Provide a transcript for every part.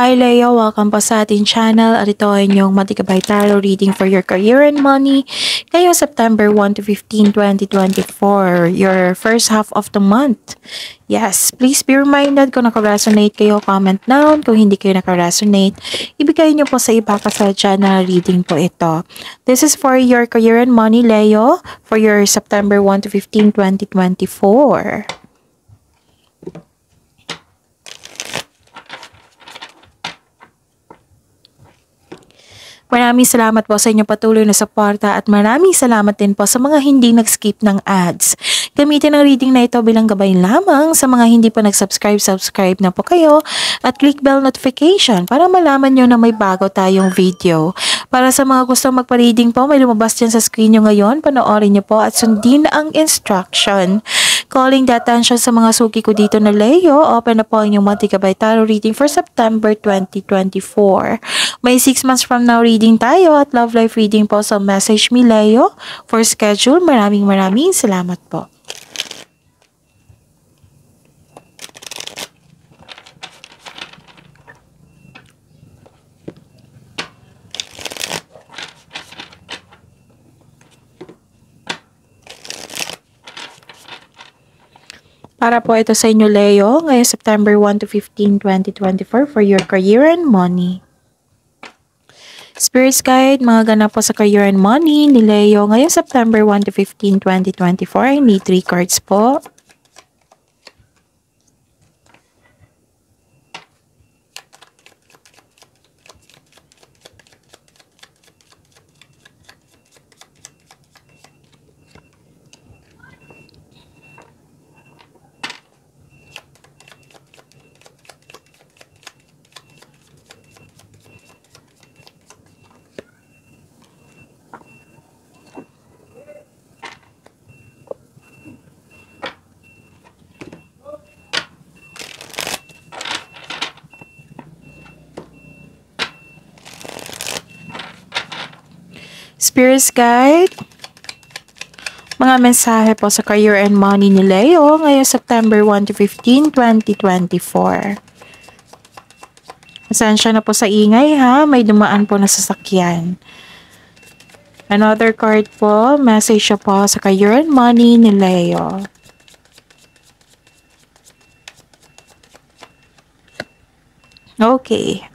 Hi Leo, welcome po sa ating channel at ito ay inyong Matigabay Tarot reading for your career and money ngayon September 1 to 15, 2024, your first half of the month. Yes, please be reminded kung nakaresonate kayo, comment down. Kung hindi kayo nakaresonate, ibigay niyo po sa iba kasi channel reading po ito. This is for your career and money Leo for your September 1 to 15, 2024. Maraming salamat po sa inyong patuloy na suporta at maraming salamat din po sa mga hindi nag-skip ng ads. Gamitin ang reading na ito bilang gabay lamang sa mga hindi pa nag-subscribe, subscribe na po kayo at click bell notification para malaman nyo na may bago tayong video. Para sa mga gusto magpa-reading po, may lumabas dyan sa screen nyo ngayon, panoorin nyo po at sundin ang instruction. Calling the attention sa mga suki ko dito na Leo, open na po ang inyong monthly gabay tarot reading for September 2024. May 6 months from now reading tayo at love life reading po sa so message me Leo for schedule. Maraming maraming salamat po. Para po ito sa inyo, Leo, ngayong September 1 to 15, 2024 for your career and money. Spirits Guide, mga ganap po sa career and money ni Leo ngayong September 1 to 15, 2024. I need 3 cards po. Spirit's Guide. Mga mensahe po sa career and money ni Leo ngayong September 1 to 15, 2024. Asensya na po sa ingay ha, may dumaan po na sasakyan. Another card po, message siya po sa career and money ni Leo. Okay.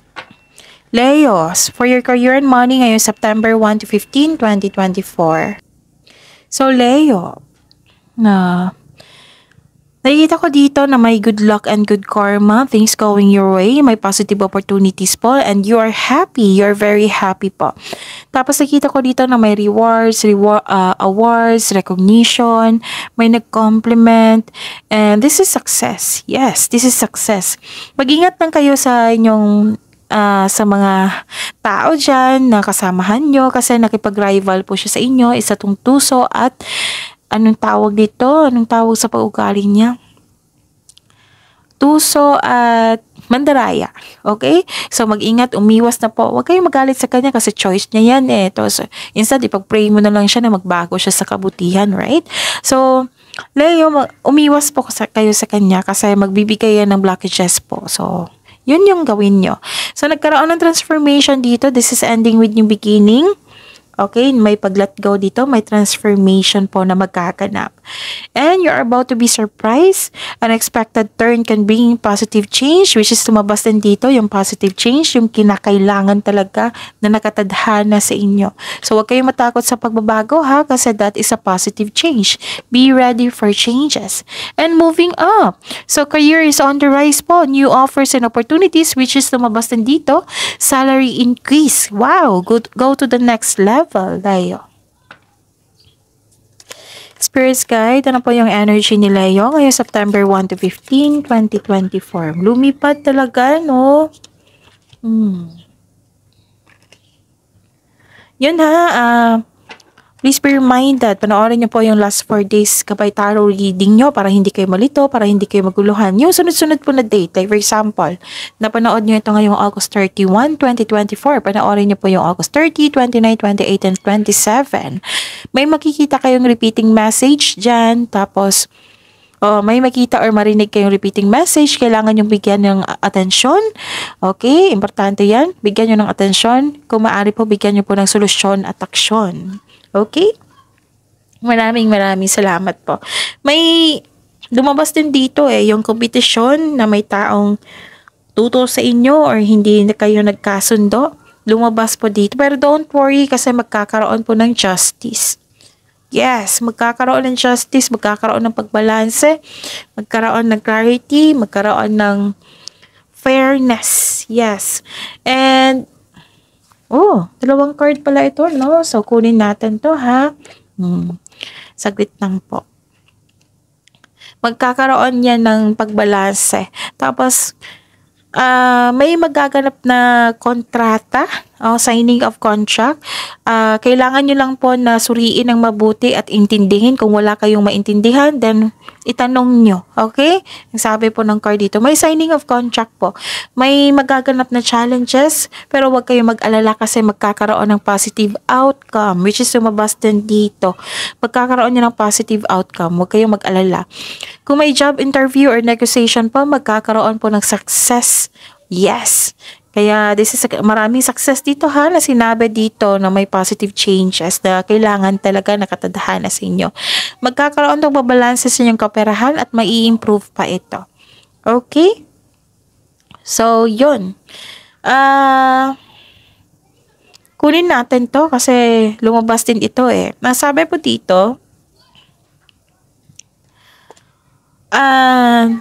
Leos, for your career and money ngayong September 1 to 15, 2024. So, Leo, na uh, nakikita ko dito na may good luck and good karma, things going your way, may positive opportunities po, and you are happy, you're very happy po. Tapos nakita ko dito na may rewards, reward, uh, awards, recognition, may nag-compliment, and this is success. Yes, this is success. Mag-ingat lang kayo sa inyong uh, sa mga tao dyan na kasamahan nyo kasi nakipag-rival po siya sa inyo, isa tong tuso at anong tawag dito, anong tawag sa pag-ugali niya. Tuso at Mandaraya. Okay? So, mag-ingat, umiwas na po. Huwag kayong magalit sa kanya kasi choice niya yan eh. To, so, instead, ipag-pray mo na lang siya na magbago siya sa kabutihan, right? So, Leo, umiwas po kayo sa kanya kasi magbibigay yan ng blockages po. So, yun yung gawin nyo. So, nagkaroon ng transformation dito. This is ending with new beginning. Okay, may pag-let go dito, may transformation po na magkaganap. And you're about to be surprised. Unexpected turn can bring positive change, which is tumabas din dito yung positive change, yung kinakailangan talaga na nakatadhana sa inyo. So, huwag kayong matakot sa pagbabago ha, kasi that is a positive change. Be ready for changes. And moving up. So, career is on the rise po. New offers and opportunities, which is tumabas din dito. Salary increase. Wow, good, go to the next level level Leo. Spirits Guide, ano po yung energy ni Leo ngayong September 1 to 15, 2024? Lumipad talaga, no? Hmm. Yun ha, ah... Uh, Please be reminded, panoorin niyo po yung last 4 days kabay tarot reading niyo para hindi kayo malito, para hindi kayo maguluhan. Yung sunod-sunod po na date, like for example, napanood niyo ito ngayong August 31, 2024. Panoorin niyo po yung August 30, 29, 28, and 27. May makikita kayong repeating message dyan, tapos oh, may makita or marinig kayong repeating message, kailangan yung bigyan ng atensyon. Okay, importante yan. Bigyan niyo ng atensyon. Kung maaari po, bigyan niyo po ng solusyon at aksyon. Okay? Maraming maraming salamat po. May lumabas din dito eh, yung kompetisyon na may taong tuto sa inyo or hindi kayo nagkasundo. Lumabas po dito. Pero don't worry kasi magkakaroon po ng justice. Yes, magkakaroon ng justice, magkakaroon ng pagbalanse, magkaroon ng clarity, magkaroon ng fairness. Yes. And Oh, dalawang card pala ito, no? So, kunin natin to ha? Hmm. Saglit lang po. Magkakaroon yan ng pagbalanse. Tapos, uh, may magaganap na kontrata uh, signing of contract. Uh, kailangan nyo lang po na suriin ng mabuti at intindihin. Kung wala kayong maintindihan, then itanong nyo. Okay? Ang sabi po ng card dito, may signing of contract po. May magaganap na challenges, pero huwag kayong mag-alala kasi magkakaroon ng positive outcome, which is lumabas din dito. Magkakaroon nyo ng positive outcome. Huwag kayong mag-alala. Kung may job interview or negotiation po, magkakaroon po ng success Yes! Kaya this is maraming success dito ha na sinabi dito na may positive changes na kailangan talaga nakatadhana sa inyo. Magkakaroon ng babalanse sa inyong kaperahan at mai-improve pa ito. Okay? So, yun. Ah... Uh, kunin natin to kasi lumabas din ito eh. Nasabi po dito, ah, uh,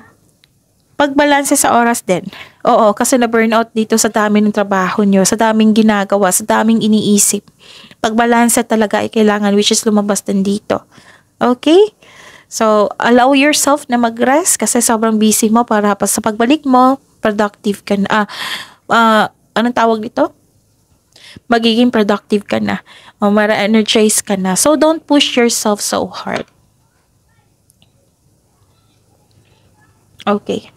pagbalanse sa oras din. Oo, kasi na-burnout dito sa dami ng trabaho nyo, sa daming ginagawa, sa daming iniisip. Pagbalansa talaga ay kailangan which is lumabas din dito. Okay? So, allow yourself na mag-rest kasi sobrang busy mo para pa sa pagbalik mo, productive ka na. Ah, uh, anong tawag dito? Magiging productive ka na. O, mara-energize ka na. So, don't push yourself so hard. Okay.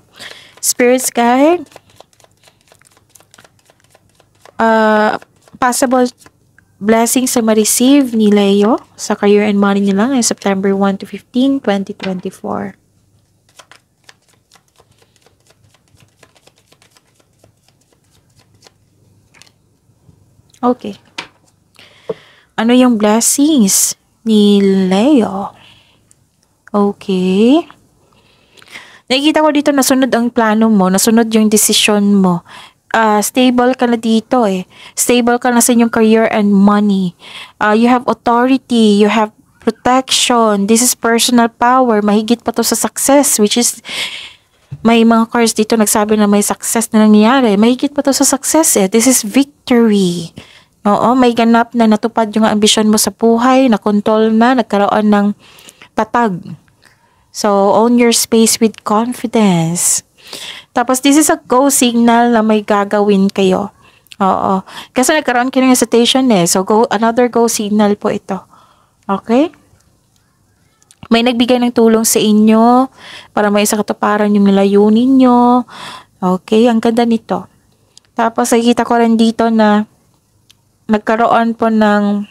Spirits guide. Uh, possible blessings na ma-receive ni Leo sa career and money nila ngayong September 1 to 15, 2024. Okay. Ano yung blessings ni Leo? Okay. Nakikita ko dito nasunod ang plano mo, nasunod yung decision mo. Uh, stable ka na dito eh. Stable ka na sa inyong career and money. Uh, you have authority, you have protection. This is personal power. Mahigit pa to sa success which is may mga cards dito nagsabi na may success na nangyayari. Mahigit pa to sa success eh. This is victory. Oo, may ganap na natupad yung ambisyon mo sa buhay, na control na, nagkaroon ng tatag So, own your space with confidence. Tapos, this is a go signal na may gagawin kayo. Oo. Kasi nagkaroon kayo ng hesitation eh. So, go, another go signal po ito. Okay? May nagbigay ng tulong sa inyo para may isa katuparan yung layunin nyo. Okay? Ang ganda nito. Tapos, nakikita ko rin dito na nagkaroon po ng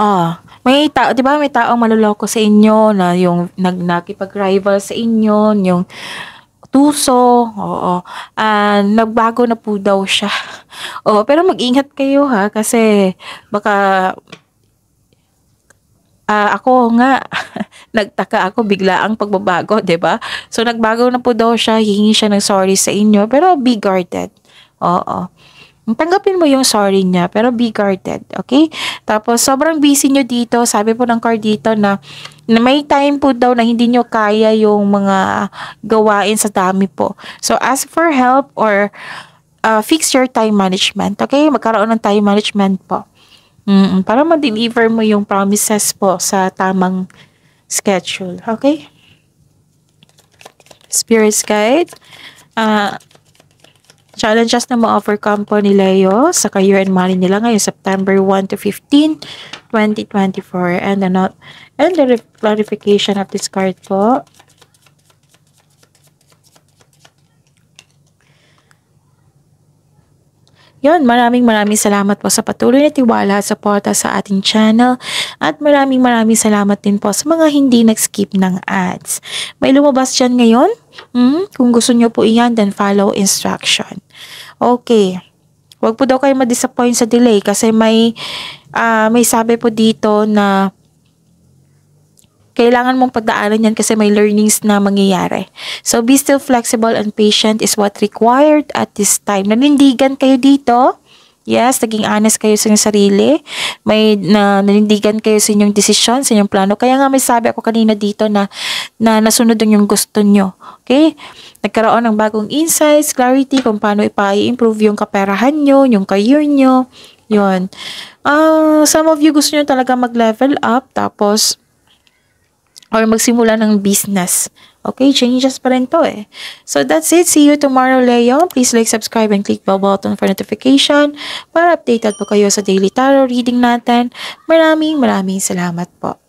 Ah, may tao, 'di ba? May taong maloloko sa inyo na yung nag nakipag-rival sa inyo, yung tuso. Oo. Uh, nagbago na po daw siya. Oo, pero mag-ingat kayo ha kasi baka uh, ako nga nagtaka ako bigla ang pagbabago, 'di ba? So nagbago na po daw siya, hihingi siya ng sorry sa inyo, pero be guarded. Oo. Tanggapin mo yung sorry niya, pero be guarded, okay? Tapos, sobrang busy nyo dito. Sabi po ng card dito na, na may time po daw na hindi nyo kaya yung mga gawain sa dami po. So, ask for help or uh, fix your time management, okay? Magkaroon ng time management po. Mm-mm, para ma-deliver mo yung promises po sa tamang schedule, okay? Spirits Guide. Uh, Challenges na ma-overcome po ni Leo sa career and money nila ngayon September 1 to 15, 2024. Ano, and the, not, and the clarification of this card po Yon, maraming maraming salamat po sa patuloy na tiwala at suporta sa ating channel at maraming maraming salamat din po sa mga hindi nag-skip ng ads. May lumabas dyan ngayon? Mm, kung gusto nyo po iyan, then follow instruction. Okay. Huwag po daw kayo ma-disappoint sa delay kasi may uh, may sabi po dito na kailangan mong pagdaanan yan kasi may learnings na mangyayari. So, be still flexible and patient is what required at this time. Nanindigan kayo dito Yes, naging honest kayo sa inyong sarili. May na, nanindigan kayo sa inyong desisyon, sa inyong plano. Kaya nga may sabi ako kanina dito na, na nasunod ang yung gusto nyo. Okay? Nagkaroon ng bagong insights, clarity kung paano ipa-improve yung kaperahan nyo, yung career nyo. Yun. Uh, some of you gusto nyo talaga mag-level up. Tapos, or magsimula ng business. Okay, changes pa rin to eh. So that's it. See you tomorrow, Leo. Please like, subscribe, and click bell button for notification para updated po kayo sa daily tarot reading natin. Maraming maraming salamat po.